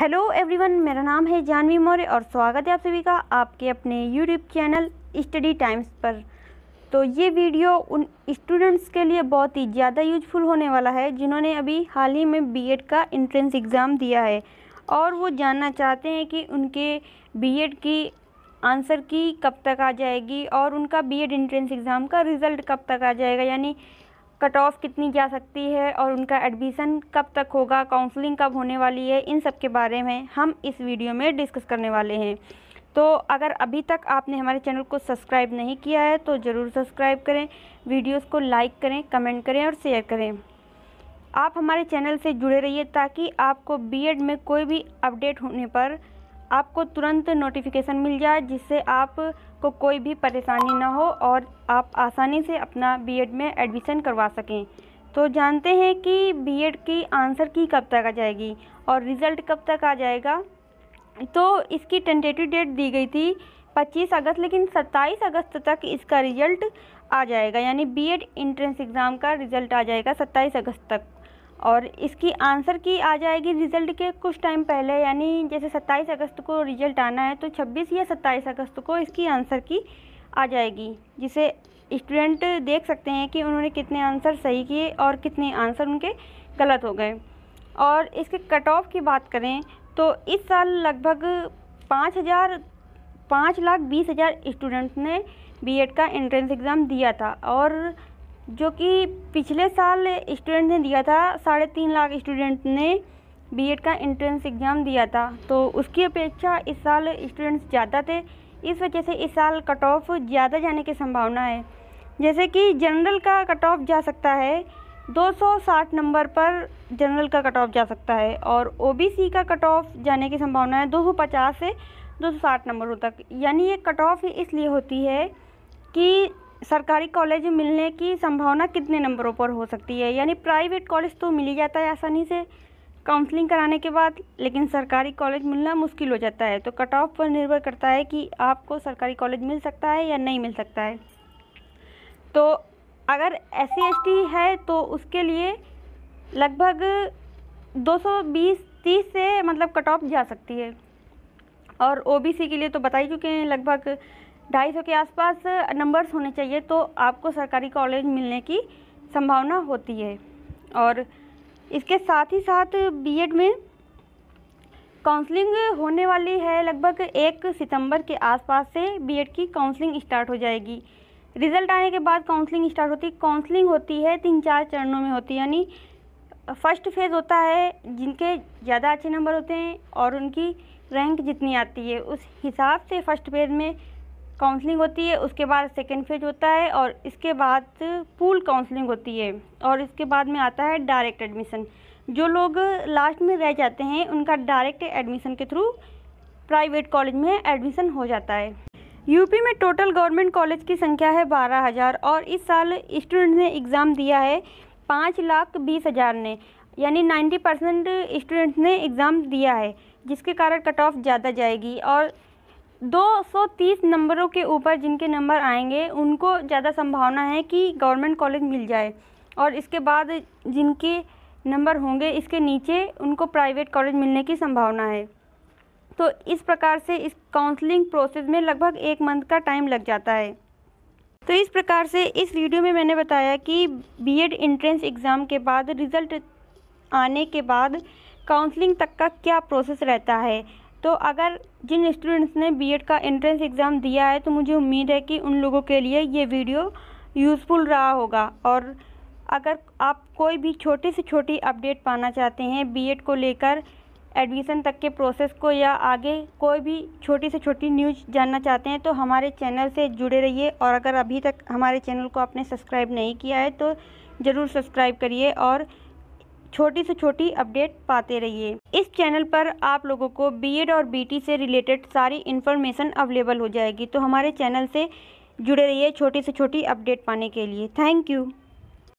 hello everyone मेरा नाम है जानवी मौर्य और स्वागत है आप सभी का आपके अपने यूट्यूब चैनल स्टडी टाइम्स पर तो ये वीडियो उन स्टूडेंट्स के लिए बहुत ही ज़्यादा यूजफुल होने वाला है जिन्होंने अभी हाल ही में बीएड का इंट्रेंस एग्ज़ाम दिया है और वो जानना चाहते हैं कि उनके बी की आंसर की कब तक आ जाएगी और उनका बी एंट्रेंस एग्ज़ाम का रिज़ल्ट कब तक आ जाएगा यानी कट ऑफ कितनी जा सकती है और उनका एडमिशन कब तक होगा काउंसलिंग कब होने वाली है इन सब के बारे में हम इस वीडियो में डिस्कस करने वाले हैं तो अगर अभी तक आपने हमारे चैनल को सब्सक्राइब नहीं किया है तो ज़रूर सब्सक्राइब करें वीडियोस को लाइक करें कमेंट करें और शेयर करें आप हमारे चैनल से जुड़े रहिए ताकि आपको बीएड में कोई भी अपडेट होने पर आपको तुरंत नोटिफिकेशन मिल जाए जिससे आप को कोई भी परेशानी ना हो और आप आसानी से अपना बीएड में एडमिशन करवा सकें तो जानते हैं कि बीएड की आंसर की कब तक आ जाएगी और रिज़ल्ट कब तक आ जाएगा तो इसकी टेंटेटिव डेट दी गई थी 25 अगस्त लेकिन 27 अगस्त तक इसका रिज़ल्ट आ जाएगा यानी बीएड एंट्रेंस एग्ज़ाम का रिज़ल्ट आ जाएगा 27 अगस्त तक और इसकी आंसर की आ जाएगी रिज़ल्ट के कुछ टाइम पहले यानी जैसे 27 अगस्त को रिज़ल्ट आना है तो 26 या 27 अगस्त को इसकी आंसर की आ जाएगी जिसे स्टूडेंट देख सकते हैं कि उन्होंने कितने आंसर सही किए और कितने आंसर उनके गलत हो गए और इसके कट ऑफ की बात करें तो इस साल लगभग पाँच हज़ार पाँच लाख बीस हज़ार स्टूडेंट्स ने बीएड का एंट्रेंस एग्ज़ाम दिया था और जो कि पिछले साल स्टूडेंट ने दिया था साढ़े तीन लाख स्टूडेंट ने बीएड का एंट्रेंस एग्ज़ाम दिया था तो उसकी अपेक्षा इस साल स्टूडेंट्स ज़्यादा थे इस वजह से इस साल कट ऑफ ज़्यादा जाने की संभावना है जैसे कि जनरल का कट ऑफ जा सकता है 260 नंबर पर जनरल का कट ऑफ जा सकता है और ओबीसी का कट ऑफ जाने की संभावना है 250 से 260 नंबरों तक यानी ये कट ऑफ इसलिए होती है कि सरकारी कॉलेज मिलने की संभावना कितने नंबरों पर हो सकती है यानी प्राइवेट कॉलेज तो मिल ही जाता है आसानी से काउंसलिंग कराने के बाद लेकिन सरकारी कॉलेज मिलना मुश्किल हो जाता है तो कट ऑफ पर निर्भर करता है कि आपको सरकारी कॉलेज मिल सकता है या नहीं मिल सकता है तो अगर एस सी है तो उसके लिए लगभग 220 30 से मतलब कट ऑफ जा सकती है और ओबीसी के लिए तो बता ही चुके हैं लगभग ढाई सौ के आसपास नंबर्स होने चाहिए तो आपको सरकारी कॉलेज मिलने की संभावना होती है और इसके साथ ही साथ बीएड में काउंसलिंग होने वाली है लगभग एक सितंबर के आसपास से बीएड की काउंसलिंग स्टार्ट हो जाएगी रिज़ल्ट आने के बाद काउंसलिंग स्टार्ट होती है काउंसलिंग होती है तीन चार चरणों में होती है यानी फर्स्ट फेज़ होता है जिनके ज़्यादा अच्छे नंबर होते हैं और उनकी रैंक जितनी आती है उस हिसाब से फर्स्ट फेज़ में काउंसलिंग होती है उसके बाद सेकेंड फेज होता है और इसके बाद पूल काउंसलिंग होती है और इसके बाद में आता है डायरेक्ट एडमिशन जो लोग लास्ट में रह जाते हैं उनका डायरेक्ट एडमिशन के थ्रू प्राइवेट कॉलेज में एडमिशन हो जाता है यूपी में टोटल गवर्नमेंट कॉलेज की संख्या है बारह हज़ार और इस साल स्टूडेंट ने एग्ज़ाम दिया है पाँच लाख बीस हज़ार ने यानी नाइन्टी परसेंट स्टूडेंट ने एग्ज़ाम दिया है जिसके कारण कट ऑफ ज़्यादा जाएगी और 230 नंबरों के ऊपर जिनके नंबर आएंगे उनको ज़्यादा संभावना है कि गवर्नमेंट कॉलेज मिल जाए और इसके बाद जिनके नंबर होंगे इसके नीचे उनको प्राइवेट कॉलेज मिलने की संभावना है तो इस प्रकार से इस काउंसलिंग प्रोसेस में लगभग एक मंथ का टाइम लग जाता है तो इस प्रकार से इस वीडियो में मैंने बताया कि बीएड एंट्रेंस एग्ज़ाम के बाद रिज़ल्ट आने के बाद काउंसलिंग तक का क्या प्रोसेस रहता है तो अगर जिन स्टूडेंट्स ने बीएड का एंट्रेंस एग्ज़ाम दिया है तो मुझे उम्मीद है कि उन लोगों के लिए ये वीडियो यूज़फुल रहा होगा और अगर आप कोई भी छोटी से छोटी अपडेट पाना चाहते हैं बीएड को लेकर एडमिशन तक के प्रोसेस को या आगे कोई भी छोटी से छोटी न्यूज जानना चाहते हैं तो हमारे चैनल से जुड़े रहिए और अगर अभी तक हमारे चैनल को आपने सब्सक्राइब नहीं किया है तो ज़रूर सब्सक्राइब करिए और छोटी से छोटी अपडेट पाते रहिए इस चैनल पर आप लोगों को बीएड और बीटी से रिलेटेड सारी इन्फॉर्मेशन अवेलेबल हो जाएगी तो हमारे चैनल से जुड़े रहिए छोटी से छोटी अपडेट पाने के लिए थैंक यू